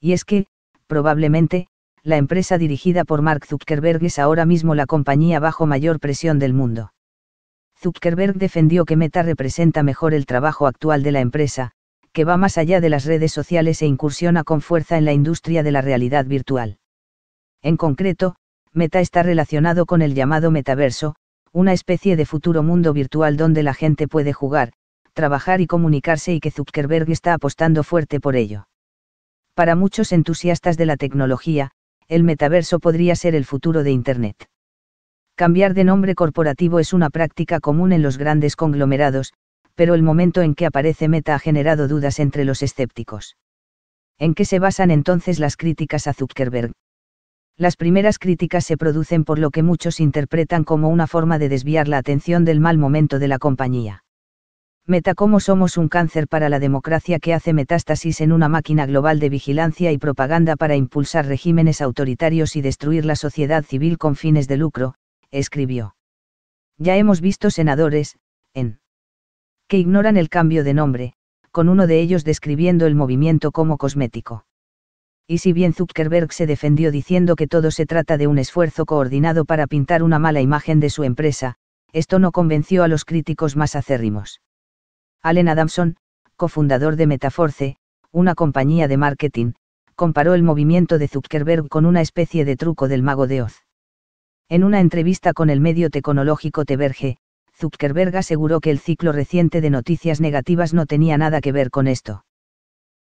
y es que, probablemente, la empresa dirigida por Mark Zuckerberg es ahora mismo la compañía bajo mayor presión del mundo. Zuckerberg defendió que Meta representa mejor el trabajo actual de la empresa, que va más allá de las redes sociales e incursiona con fuerza en la industria de la realidad virtual. En concreto, Meta está relacionado con el llamado metaverso, una especie de futuro mundo virtual donde la gente puede jugar, trabajar y comunicarse y que Zuckerberg está apostando fuerte por ello. Para muchos entusiastas de la tecnología, el metaverso podría ser el futuro de Internet. Cambiar de nombre corporativo es una práctica común en los grandes conglomerados, pero el momento en que aparece Meta ha generado dudas entre los escépticos. ¿En qué se basan entonces las críticas a Zuckerberg? Las primeras críticas se producen por lo que muchos interpretan como una forma de desviar la atención del mal momento de la compañía. Meta como somos un cáncer para la democracia que hace metástasis en una máquina global de vigilancia y propaganda para impulsar regímenes autoritarios y destruir la sociedad civil con fines de lucro, escribió. Ya hemos visto senadores, en que ignoran el cambio de nombre, con uno de ellos describiendo el movimiento como cosmético. Y si bien Zuckerberg se defendió diciendo que todo se trata de un esfuerzo coordinado para pintar una mala imagen de su empresa, esto no convenció a los críticos más acérrimos Allen Adamson, cofundador de Metaforce, una compañía de marketing, comparó el movimiento de Zuckerberg con una especie de truco del mago de Oz. En una entrevista con el medio tecnológico Teberge, Zuckerberg aseguró que el ciclo reciente de noticias negativas no tenía nada que ver con esto.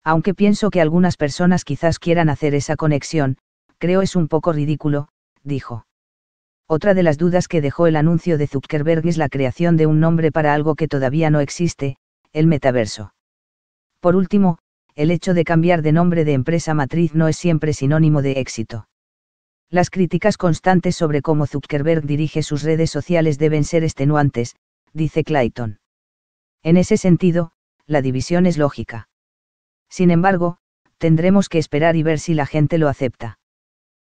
Aunque pienso que algunas personas quizás quieran hacer esa conexión, creo es un poco ridículo, dijo. Otra de las dudas que dejó el anuncio de Zuckerberg es la creación de un nombre para algo que todavía no existe, el metaverso. Por último, el hecho de cambiar de nombre de empresa matriz no es siempre sinónimo de éxito. Las críticas constantes sobre cómo Zuckerberg dirige sus redes sociales deben ser extenuantes, dice Clayton. En ese sentido, la división es lógica. Sin embargo, tendremos que esperar y ver si la gente lo acepta.